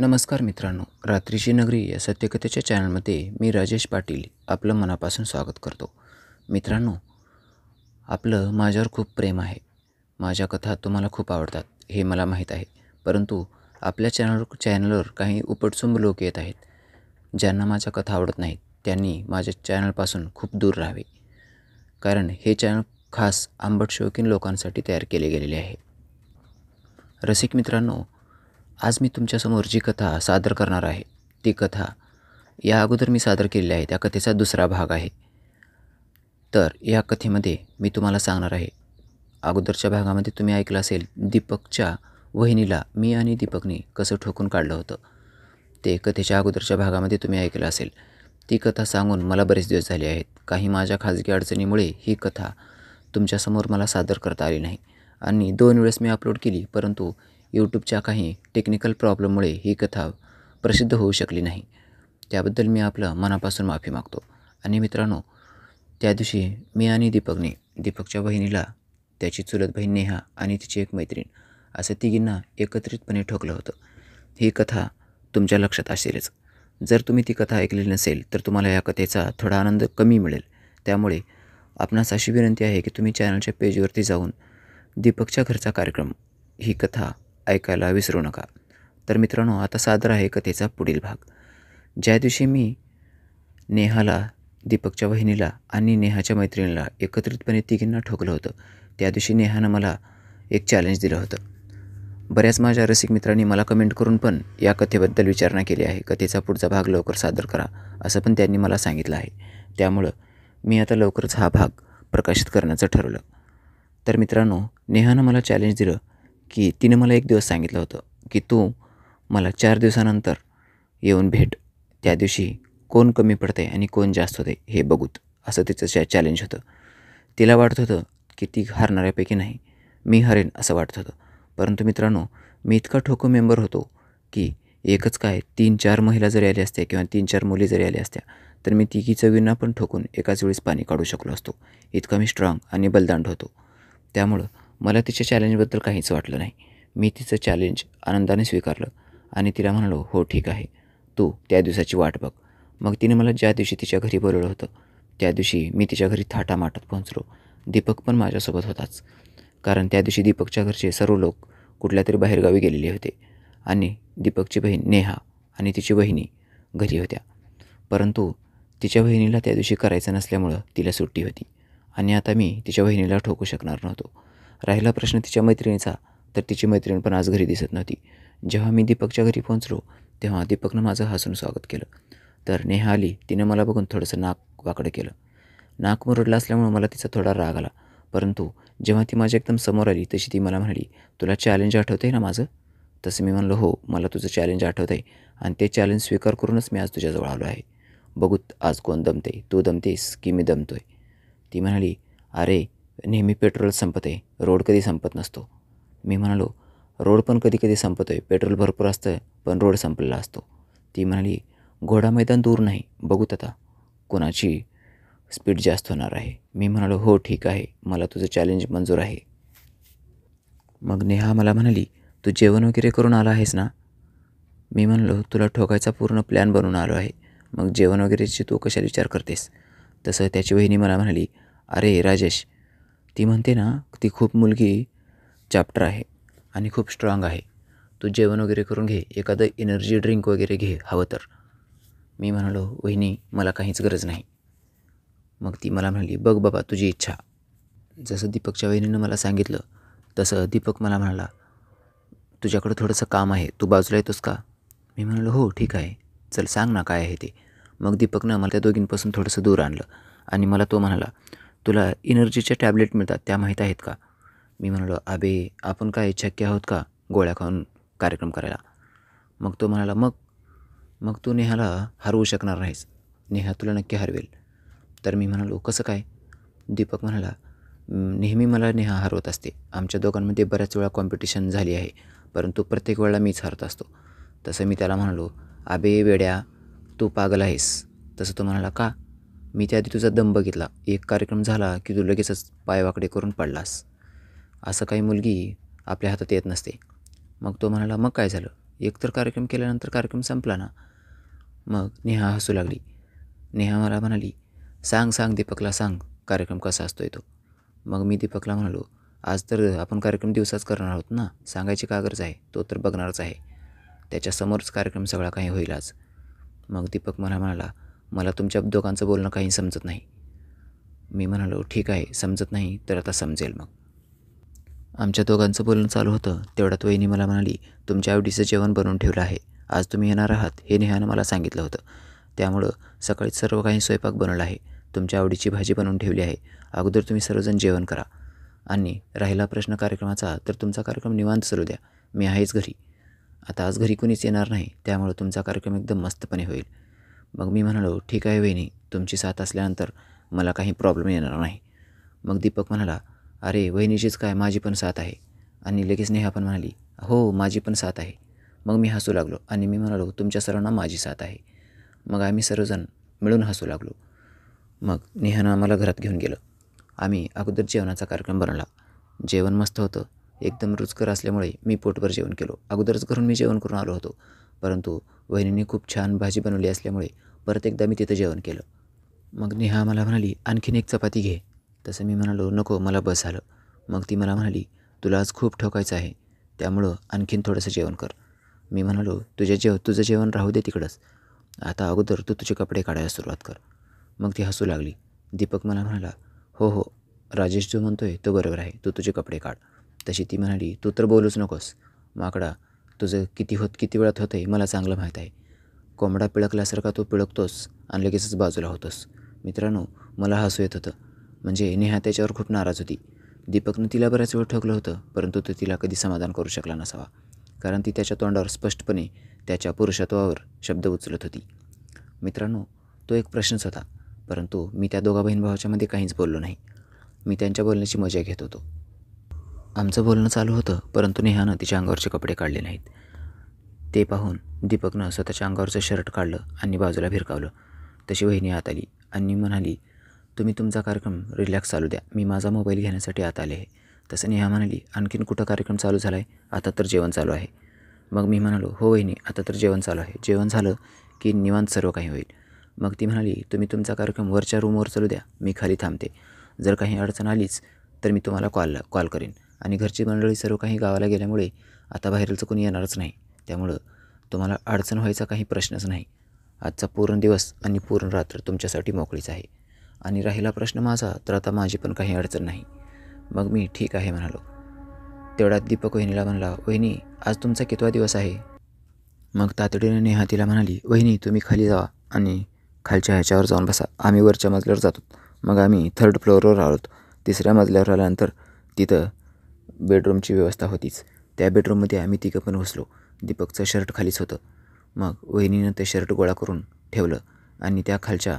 नमस्कार मित्रांनो रात्रीची नगरी या सत्यकथेच्या चॅनलमध्ये मी राजेश पाटील आपलं मनापासून स्वागत करतो मित्रांनो आपलं माझ्यावर खूप प्रेम आहे माझ्या कथा तुम्हाला खूप आवडतात हे मला माहीत आहे परंतु आपल्या चॅनल चॅनलवर काही उपटसुंब लोक येत आहेत ज्यांना माझ्या कथा आवडत नाहीत त्यांनी माझ्या चॅनलपासून खूप दूर राहावे कारण हे चॅनल खास आंबट शौकीन लोकांसाठी तयार केले गेलेले आहे रसिक मित्रांनो आज मी तुमच्यासमोर जी कथा सादर करणार आहे ती कथा या अगोदर मी सादर केलेली आहे त्या कथेचा दुसरा भाग आहे तर या कथेमध्ये मी तुम्हाला सांगणार आहे अगोदरच्या भागामध्ये तुम्ही ऐकलं असेल दीपकच्या वहिनीला मी आणि दीपकने कसं ठोकून काढलं होतं ते कथेच्या अगोदरच्या भागामध्ये तुम्ही ऐकलं असेल ती कथा सांगून मला बरेच दिवस झाले आहेत काही माझ्या खाजगी अडचणीमुळे ही कथा तुमच्यासमोर मला सादर करता आली नाही आणि दोन वेळेस मी अपलोड केली परंतु यूट्यूबच्या काही टेक्निकल प्रॉब्लेममुळे ही कथा प्रसिद्ध होऊ शकली नाही त्याबद्दल मी आपलं मनापासून माफी मागतो आणि मित्रांनो त्या दिवशी मी आणि दीपकने दीपकच्या बहिणीला त्याची चुलत बहीण नेहा आणि तिची एक मैत्रीण असं तिघींना एकत्रितपणे ठोकलं होतं ही कथा तुमच्या लक्षात असेलच जर तुम्ही ती कथा ऐकलेली नसेल तर तुम्हाला या कथेचा थोडा आनंद कमी मिळेल त्यामुळे आपणास अशी विनंती आहे की तुम्ही चॅनलच्या पेजवरती जाऊन दीपकच्या घरचा कार्यक्रम ही कथा ऐकायला विसरू नका तर मित्रांनो आता सादर आहे कथेचा पुढील भाग ज्या दिवशी मी नेहाला दीपकच्या वहिनीला आणि नेहाच्या मैत्रिणीला एकत्रितपणे तिघींना ठोकलं होतं त्या दिवशी नेहानं मला एक चॅलेंज दिलं होतं बऱ्याच माझ्या रसिक मित्रांनी मला कमेंट करून पण या कथेबद्दल विचारणा केली आहे कथेचा पुढचा भाग लवकर सादर करा असं पण त्यांनी मला सांगितलं आहे त्यामुळं मी आता लवकरच हा भाग प्रकाशित करण्याचं ठरवलं तर मित्रांनो नेहानं मला चॅलेंज दिलं की तिने मला एक दिवस सांगितलं होतं की तू मला चार दिवसानंतर येऊन भेट त्या दिवशी कोण कमी पडते आणि कोण जास्त होते हे बघूत असं तिचं चॅ चॅलेंज होतं तिला वाटत होतं की ती हरणाऱ्यापैकी नाही मी हरेन असं वाटत होतं परंतु मित्रांनो मी इतका ठोको मेंबर होतो की एकच काय तीन चार महिला जरी आल्या असत्या किंवा तीन चार मुली जरी आल्या असत्या तर मी तिघी चवींना पण ठोकून एकाच वेळेस पाणी काढू शकलो असतो इतका मी स्ट्रॉंग आणि बलदांड होतो त्यामुळं मला तिच्या चॅलेंजबद्दल काहीच वाटलं नाही मी तिचं चॅलेंज आनंदाने स्वीकारलं आणि तिला म्हणालो हो ठीक आहे तू त्या दिवसाची वाट बघ मग तिने मला ज्या दिवशी तिच्या घरी बोलवलं होतं त्या दिवशी मी तिच्या घरी थाटा माटात पोहोचलो दीपक पण माझ्यासोबत होताच कारण त्या दिवशी दीपकच्या घरचे सर्व लोक कुठल्या तरी बाहेरगावी गेलेले होते आणि दीपकची बहीण नेहा आणि तिची बहिणी घरी होत्या परंतु तिच्या बहिणीला त्या दिवशी करायचं नसल्यामुळं तिला सुट्टी होती आणि आता मी तिच्या बहिणीला ठोकू शकणार नव्हतो राहिला प्रश्न तिच्या मैत्रिणीचा तर तिची मैत्रीण पण आज घरी दिसत नव्हती जेव्हा मी दीपकच्या घरी पोहोचलो तेव्हा दीपकनं माझं हसून स्वागत केलं तर नेहा आली तिनं मला बघून थोडंसं नाक वाकडं केलं नाक मुरडलं असल्यामुळं मला तिचा थोडा राग आला परंतु जेव्हा ती माझ्या एकदम समोर आली तशी ती मला म्हणाली तुला चॅलेंज आठवत आहे ना माझं तसं मी म्हणलो हो मला तुझं चॅलेंज आठवत आहे आणि ते चॅलेंज स्वीकार करूनच मी आज तुझ्याजवळ आलो आहे बघूत आज कोण दमते तू दमतेस की मी दमतो ती म्हणाली अरे नेहमी पेट्रोल संपत आहे रोड कधी संपत नसतो मी म्हणालो रोड पण कधी कधी संपतो आहे पेट्रोल भरपूर असतं पण रोड संपलेला असतो ती म्हणाली घोडा मैदान दूर नाही बघूत आता कोणाची स्पीड जास्त होणार आहे मी म्हणालो हो ठीक आहे मला तुझं चॅलेंज मंजूर आहे मग नेहा मला म्हणाली तू जेवण वगैरे करून आला आहेस ना मी म्हणलो तुला ठोकायचा पूर्ण प्लॅन बनवून आलो आहे मग जेवण वगैरेची तू कशाला विचार करतेस तसं त्याची वहिनी मला म्हणाली अरे राजेश ती म्हणते ना ती खूप मुलगी चॅप्टर आहे आणि खूप स्ट्राँग आहे तू जेवण वगैरे करून घे एखादं एनर्जी ड्रिंक वगैरे घे हवं तर मी म्हणालो वहिनी मला काहीच गरज नाही मग ती मला म्हणाली बघ बाबा तुझी इच्छा जसं दीपकच्या वहिनीनं मला सांगितलं तसं दीपक मला म्हणाला तुझ्याकडं थोडंसं काम आहे तू बाजूला येतोस का मी म्हणालो हो ठीक आहे चल सांग ना काय आहे ते मग दीपकनं मला त्या दोघींपासून थोडंसं दूर आणलं आणि मला तो म्हणाला तुला इनर्जीच्या टॅबलेट मिळतात त्या माहीत आहेत का मी म्हणालो अबे आपण काय इच्छाक्य आहोत का गोळ्या खाऊन कार्यक्रम करायला मग तो म्हणाला मग मग तू नेहाला हरवू शकणार नाहीस नेहा तुला नक्की हरवेल तर मी म्हणालो कसं काय दीपक म्हणाला नेहमी मला नेहा हरवत असते आमच्या दोघांमध्ये बऱ्याच वेळा कॉम्पिटिशन झाली आहे परंतु प्रत्येक वेळेला मीच हरत असतो तसं मी त्याला म्हणालो आबे वेड्या तू पागल आहेस तसं तो म्हणाला का मी त्याआधी तुझा दम बघितला एक कार्यक्रम झाला की तू लगेचच पायवाकडे करून पडलास असं काही मुलगी आपल्या हातात येत नसते मग तो म्हणाला मग काय झालं एकतर कार्यक्रम केल्यानंतर कार्यक्रम संपला ना मग नेहा हसू लागली नेहा मला म्हणाली सांग सांग दीपकला सांग कार्यक्रम कसा असतो तो मग मी दीपकला म्हणालो आज तर आपण कार्यक्रम दिवसाच करणार आहोत ना सांगायची का गरज आहे तो तर बघणारच आहे त्याच्यासमोरच कार्यक्रम सगळा काही होईलच मग दीपक मला म्हणाला मला तुमच्या दोघांचं बोलणं काही समजत नाही मी म्हणालो ठीक आहे समजत नाही तर आता समजेल मग आमच्या दोघांचं बोलणं चालू होतं तेवढ्यात वहिनी मला म्हणाली तुमच्या आवडीचं जेवण बनवून ठेवलं आहे आज तुम्ही येणार आहात हे नेहानं मला सांगितलं होतं त्यामुळं सकाळीच सर्व काही स्वयंपाक बनवला आहे तुमच्या आवडीची भाजी बनवून ठेवली आहे अगोदर तुम्ही सर्वजण जेवण करा आणि राहिला प्रश्न कार्यक्रमाचा तर तुमचा कार्यक्रम निवांत सुरू द्या मी आहेच घरी आता आज घरी कुणीच येणार नाही त्यामुळं तुमचा कार्यक्रम एकदम मस्तपणे होईल मग मी म्हणालो ठीक आहे वहिनी तुमची साथ असल्यानंतर मला काही प्रॉब्लेम येणार नाही मग दीपक म्हणाला अरे वहिनीचीच काय माझी पण साथ आहे आणि लगेच नेहा पण म्हणाली हो माझी पण साथ आहे मग मी हसू लागलो आणि मी म्हणालो तुमच्या सर्वांना माझी साथ आहे मग आम्ही सर्वजण मिळून हसू लागलो मग नेहानं आम्हाला घरात घेऊन गेलं आम्ही अगोदर जेवणाचा कार्यक्रम बनवला जेवण मस्त होतं एकदम रुचकर असल्यामुळे मी पोटभर जेवण केलो अगोदरच घरून मी जेवण करून आलो होतो परंतु वहिनीने खूप छान भाजी बनवली असल्यामुळे परत एकदा मी तिथं जेवण केलं मग नेहा मला म्हणाली आणखीन एक चपाती घे तसं मी म्हणालो नको मला बस आलं मग ती मला म्हणाली तुला आज खूप ठोकायचं आहे त्यामुळं आणखीन थोडंसं जेवण कर मी म्हणालो तुझ्या जेव तुझं जेवण राहू दे तिकडंच आता अगोदर तू तुझे कपडे काढायला सुरुवात कर मग ती हसू लागली दीपक मला म्हणाला हो हो राजेश जो म्हणतो आहे तो बरोबर आहे तू तुझे कपडे काढ तशी ती म्हणाली तू तर बोलूच नकोस माकडा तुझं किती होत किती वेळात होतं आहे मला चांगलं माहीत आहे कोंबडा पिळकल्यासारखा तो पिळकतोस आणि लगेचच बाजूला होतोस मित्रांनो मला हसू येत होतं म्हणजे नेहा त्याच्यावर खूप नाराज होती दीपकनं तिला बऱ्याच वेळ ठोकलं होतं परंतु तो तिला कधी समाधान करू शकला नसावा कारण ती त्याच्या तोंडावर स्पष्टपणे त्याच्या पुरुषत्वावर शब्द उचलत होती मित्रांनो तो एक प्रश्नच होता परंतु मी त्या दोघा बहीण भावाच्यामध्ये काहीच बोललो नाही मी त्यांच्या बोलण्याची मजा घेत होतो आमचं बोलणं चालू होतं परंतु नेहानं तिच्या अंगावरचे कपडे काढले नाहीत ते पाहून दीपकनं स्वतःच्या अंगावरचं शर्ट काढलं आणि बाजूला भिरकावलं तशी वहिनी आत आली आणि म्हणाली तुम्ही तुमचा कार्यक्रम रिलॅक्स चालू द्या मी माझा मोबाईल घेण्यासाठी आत आले आहे तसं नेहा म्हणाली आणखीन कुठं कार्यक्रम चालू झाला आहे आता तर जेवण चालू आहे मग मी म्हणालो हो वहिनी आता तर जेवण चालू आहे जेवण झालं की निवांत सर्व काही होईल मग ती म्हणाली तुम्ही तुमचा कार्यक्रम वरच्या रूमवर चालू द्या मी खाली थांबते जर काही अडचण आलीच तर मी तुम्हाला कॉल कॉल करेन आणि घरची मंडळी सर्व काही गावाला गेल्यामुळे आता बाहेरचं कोणी येणारच नाही त्यामुळं तुम्हाला अडचण व्हायचा काही प्रश्नच नाही आजचा पूर्ण दिवस आणि पूर्ण रात्र तुमच्यासाठी मोकळीच आहे आणि राहिला प्रश्न माझा तर आता माझी पण काही अडचण नाही मग मी ठीक आहे म्हणालो तेवढ्यात दीपक वहिनीला म्हणाला वहिनी आज तुमचा कितवा दिवस आहे मग तातडीने नेहा तिला म्हणाली वहिनी तुम्ही खाली जावा आणि खालच्या ह्याच्यावर जाऊन बसा आम्ही वरच्या मजल्यावर जातो मग आम्ही थर्ड फ्लोअरवर आलो तिसऱ्या मजल्यावर आल्यानंतर तिथं बेडरूमची व्यवस्था होतीच त्या बेडरूममध्ये आम्ही तिघं पण बसलो दीपकचं शर्ट खालीच होतं मग वहिनीनं ते शर्ट गोळा करून ठेवलं आणि त्या खालच्या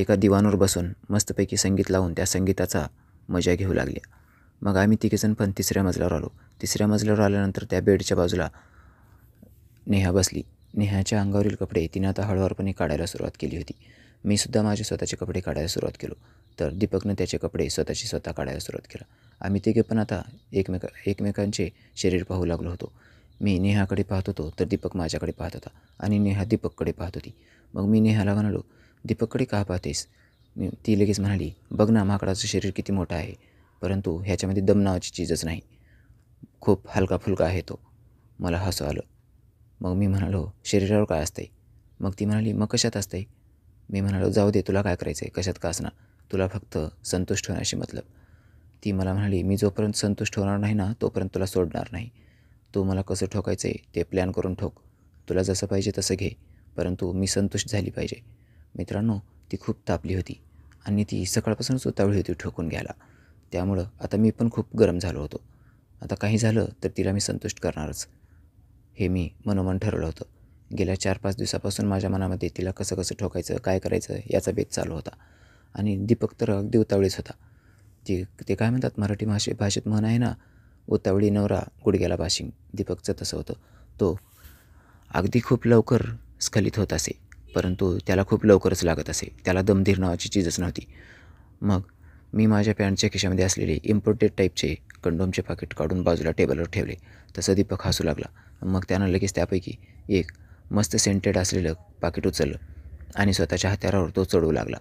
एका दिवाणवर बसून मस्तपैकी संगीत लावून त्या संगीताचा मजा घेऊ लागल्या मग आम्ही तिघेजण पण तिसऱ्या मजल्यावर आलो तिसऱ्या मजल्यावर आल्यानंतर त्या बेडच्या बाजूला नेहा बसली नेहाच्या अंगावरील कपडे तिनं आता हळूवारपणे काढायला सुरुवात केली होती मी सुद्धा माझे स्वतःचे कपडे काढायला सुरुवात केलो तर दीपकनं त्याचे कपडे स्वतःची स्वतः काढायला सुरुवात केला आम्ही तिघे पण आता एकमेका एकमेकांचे शरीर पाहू लागलो होतो मी नेहाकडे पाहत होतो तर दीपक माझ्याकडे पाहत होता आणि नेहा दीपककडे पाहत होती मग मी नेहाला म्हणालो दीपककडे का पाहतेस मी ती लगेच म्हणाली बघ ना माकडाचं शरीर किती मोठं आहे परंतु ह्याच्यामध्ये दम नावाची चीजच नाही खूप हलका फुलका आहे तो मला हसू आलं मग मी म्हणालो शरीरावर काय असतंय मग ती म्हणाली मग कशात असतंय मी म्हणालो जाऊ दे तुला काय करायचं आहे कशात का असणार तुला फक्त संतुष्ट होण्याशी मतलब ती मला म्हणाली मी जोपर्यंत संतुष्ट होणार नाही ना तोपर्यंत तुला सोडणार नाही तू मला कसं ठोकायचं आहे ते प्लॅन करून ठोक तुला जसं पाहिजे तसं घे परंतु मी संतुष्ट झाली पाहिजे मित्रांनो ती खूप तापली होती आणि ती सकाळपासूनच उतावळी होती ठोकून घ्यायला त्यामुळं आता मी पण खूप गरम झालो होतो आता काही झालं तर तिला मी संतुष्ट करणारच हे मी मनोमन ठरवलं होतं गेल्या चार पाच दिवसापासून माझ्या मनामध्ये तिला कसं कसं ठोकायचं काय करायचं याचा बेत चालू होता आणि दीपक तर अगदी उतावळीच होता जे ते काय म्हणतात मराठी भाषे भाषेत म्हण आहे ना उतावळी नवरा गुडघ्याला भाषिंग दीपकचं तसं होतं तो अगदी खूप लवकर स्खलित होत असे परंतु त्याला खूप लवकरच लागत असे त्याला दमधीर नावाची चीजच नव्हती मग मी माझ्या पॅन्टच्या खिशामध्ये असलेले इम्पोर्टेड टाईपचे कंडोमचे पाकिट काढून बाजूला टेबलवर ठेवले तसं दीपक हसू लागला मग त्यानं लगेच त्यापैकी एक मस्त सेंटेड असलेलं पाकिट उचललं आणि स्वतःच्या हत्यारावर तो चढू लागला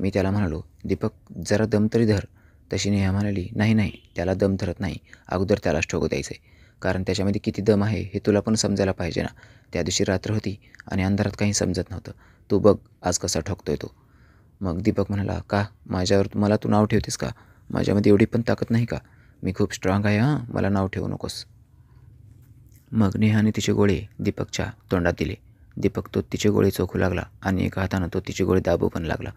मी त्याला म्हणालो दीपक जरा दम तरी धर तशी नेहा म्हणाली नाही नाही त्याला दम धरत नाही अगोदर त्याला ठोक द्यायचं आहे कारण त्याच्यामध्ये किती दम आहे हे तुला पण समजायला पाहिजे ना त्या दिवशी रात्र होती आणि अंधारात काही समजत नव्हतं तू बघ आज कसा ठोकतोय तो मग दीपक म्हणाला का माझ्यावर मला तू नाव ठेवतेस का माझ्यामध्ये एवढी पण ताकद नाही का मी खूप स्ट्रॉंग आहे हां मला नाव ठेवू नकोस मग नेहाने तिचे गोळे दीपकच्या तोंडात दिले दीपक तो तिचे गोळे चोखू लागला आणि एका हातानं तो तिचे गोळे दाबू पण लागला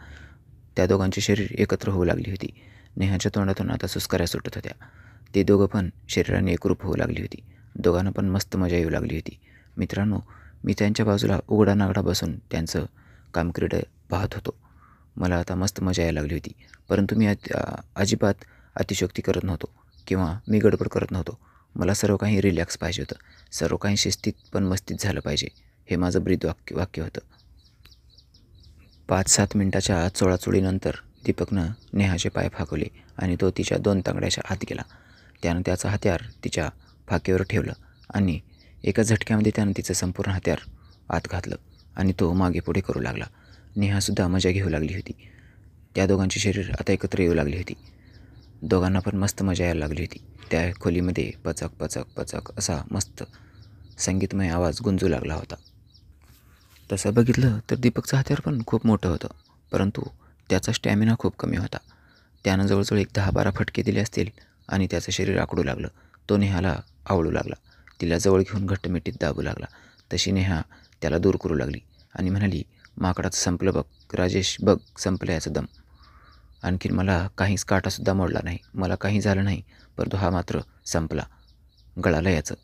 त्या दोघांचे शरीर एकत्र होऊ लागली होती नेहाच्या तोंडातून आता सुस्कार्या सुटत होत्या ते दोघं पण शरीराने एकरूप होऊ लागली होती दोघांना पण मस्त मजा येऊ लागली होती मित्रांनो मी त्यांच्या बाजूला उघडा नागडा बसून त्यांचं कामक्रीड पाहत होतो मला आता मस्त मजा यायला लागली होती परंतु मी अजिबात अतिशोक्ती करत नव्हतो किंवा मी गडबड करत नव्हतो मला सर्व काही रिलॅक्स पाहिजे होतं सर्व काही शिस्तीत पण मस्तीत झालं पाहिजे हे माझं ब्रीद वाक्य वाक्य होतं पाच सात मिनटाच्या चोळाचोळीनंतर दीपकनं नेहाचे पाय फाकवले आणि तो तिच्या दोन तांगड्याच्या आत गेला त्यानं त्याचं हत्यार तिच्या फाकीवर ठेवलं आणि एका झटक्यामध्ये त्यानं तिचं संपूर्ण हत्यार आत घातलं आणि तो मागे पुढे करू लागला नेहासुद्धा मजा घेऊ लागली होती त्या दोघांचे शरीर आता एकत्र येऊ लागली होती दोघांना पण मस्त मजा यायला लागली होती त्या खोलीमध्ये पचक पचक पचक असा मस्त संगीतमय आवाज गुंजू लागला होता तसं बघितलं तर दीपकचं हत्यार पण खूप मोठं होतं परंतु त्याचा स्टॅमिना खूप कमी होता त्यानं जवळजवळ एक दहा बारा फटके दिले असतील आणि त्याचं शरीर आकडू लागलं तो नेहाला आवडू लागला तिला जवळ घेऊन घट्टमिटीत दाबू लागला तशी नेहा त्याला दूर करू लागली आणि म्हणाली माकडाचं संपलं बघ राजेश बघ संपलं याचं दम आणखीन मला काहीच काटासुद्धा मोडला नाही मला काही झालं नाही परंतु हा मात्र संपला गळाला याचं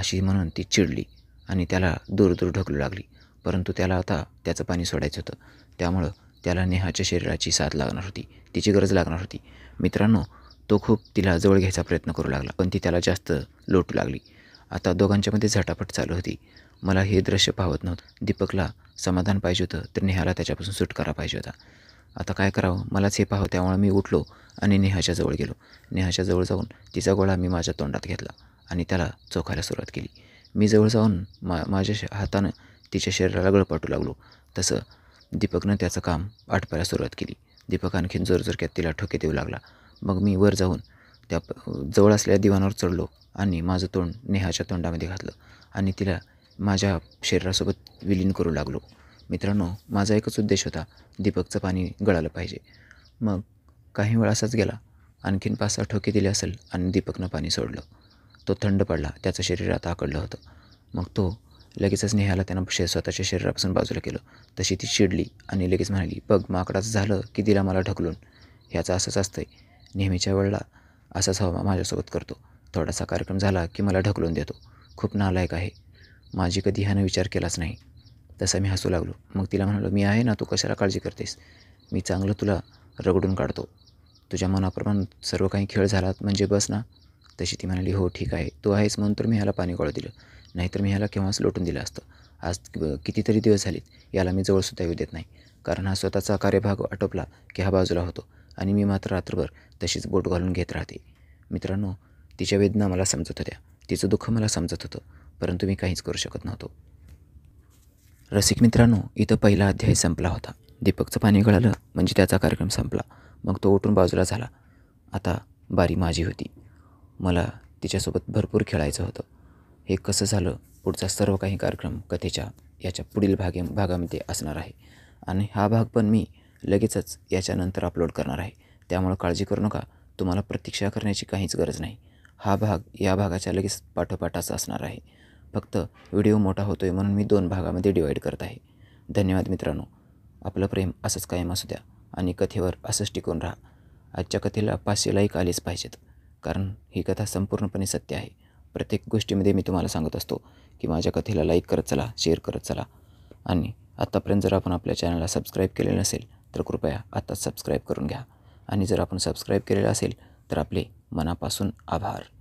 अशी म्हणून ती चिडली आणि त्याला दूर दूर ढकलू लागली परंतु त्याला आता त्याचं पाणी सोडायचं होतं त्यामुळं त्याला नेहाच्या शरीराची साथ लागणार होती तिची गरज लागणार होती मित्रांनो तो खूप तिला जवळ घ्यायचा प्रयत्न करू लागला पण ती त्याला जास्त लोटू लागली आता दोघांच्यामध्ये झटापट चालू होती मला हे दृश्य पाहत नव्हतं दीपकला समाधान पाहिजे होतं तर नेहाला त्याच्यापासून सुटकारा पाहिजे होता आता काय करावं मलाच हे पाहावं त्यामुळे मी उठलो आणि नेहाच्या जवळ गेलो नेहाच्या जवळ जाऊन तिचा गोळा मी माझ्या तोंडात घेतला आणि त्याला चोखायला सुरुवात केली मी जवळ जाऊन मा माझ्या हातानं तिच्या शरीराला गळपाटू लागलो तसं दीपकनं त्याचं काम आटपायला सुरुवात केली दीपक आणखीन जोरजोरक्यात तिला ठोके देऊ लागला मग मी वर जाऊन त्या जवळ असलेल्या दिवाणावर चढलो आणि माझं तोंड नेहाच्या तोंडामध्ये घातलं आणि तिला माझ्या शरीरासोबत विलीन करू लागलो मित्रांनो माझा एकच उद्देश होता दीपकचं पाणी गळालं पाहिजे मग काही वेळ असाच गेला आणखीन पाच सहा ठोके दिले असेल आणि दीपकनं पाणी सोडलं तो थंड पडला त्याचं शरीर आता आकडलं होतं मग तो लगेचच नेहाला त्यानं शे स्वतःच्या शरीरापासून बाजूला केलं तशी ती चिडली आणि लगेच म्हणाली बघ माकडाचं झालं की तिला मला ढकलून ह्याचं असंच आहे नेहमीच्या वेळेला असाच हवा माझ्यासोबत करतो थोडासा कार्यक्रम झाला की मला ढकलून देतो खूप नालायक आहे माझी कधी ह्यानं विचार केलाच नाही तसा मी हसू लागलो मग तिला म्हणालो मी आहे ना तू कशाला काळजी करतेस मी चांगलं तुला रगडून काढतो तुझ्या मनाप्रमाणे सर्व काही खेळ झालात म्हणजे बस ना तशी ती म्हणाली हो ठीक आहे तू आहेस म्हणून तर मी ह्याला पाणी गोळ दिलं नाहीतर मी ह्याला केव्हाच लोटून दिलं असतं आज कितीतरी दिवस झालेत याला मी जवळसुद्धा येऊ देत नाही कारण हा स्वतःचा कार्यभाग आटोपला की हा बाजूला होतो आणि मी मात्र रात्रभर तशीच बोट घालून घेत राहते मित्रांनो तिच्या वेदना मला समजत होत्या तिचं दुःख मला समजत होतं परंतु मी काहीच करू शकत नव्हतो रसिक मित्रांनो इथं पहिला अध्याय संपला होता दीपकचं पाणी गळालं म्हणजे त्याचा कार्यक्रम संपला मग तो उठून बाजूला झाला आता बारी माझी होती मला तिच्यासोबत भरपूर खेळायचं होतं हे कसं झालं पुढचा सर्व काही कार्यक्रम कथेच्या याच्या पुढील भागे भागामध्ये असणार आहे आणि हा भाग पण मी लगेचच याच्यानंतर अपलोड करणार आहे त्यामुळं काळजी करू नका तुम्हाला प्रतीक्षा करण्याची काहीच गरज नाही हा भाग या भागाच्या लगेच पाठोपाठाचा असणार आहे फक्त व्हिडिओ मोठा होतो आहे म्हणून मी दोन भागामध्ये डिवाईड करत आहे धन्यवाद मित्रांनो आपलं प्रेम असंच कायम असू द्या आणि कथेवर असंच टिकून राहा आजच्या कथेला पाचशे लाईक आलीच पाहिजेत कारण ही कथा संपूर्णपणे सत्य आहे प्रत्येक गोष्टीमध्ये मी तुम्हाला सांगत असतो की माझ्या कथेला लाईक करत चला शेअर करत चला आणि आत्तापर्यंत जर आपण आपल्या चॅनलला सबस्क्राईब केलेलं नसेल तर कृपया आत्ताच सबस्क्राईब करून घ्या आणि जर आपण सबस्क्राईब केलेलं असेल तर आपले मनापासून आभार